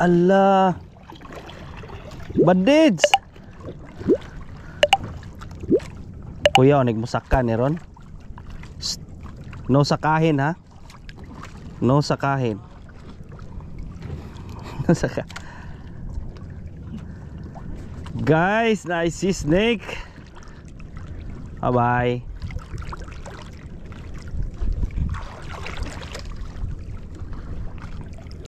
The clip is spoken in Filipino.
Allah. Bandits. Kuya, onig mo saka ni Ron. No sakahin ha. No sakahin. No saka. Guys, nice snake. Bye-bye.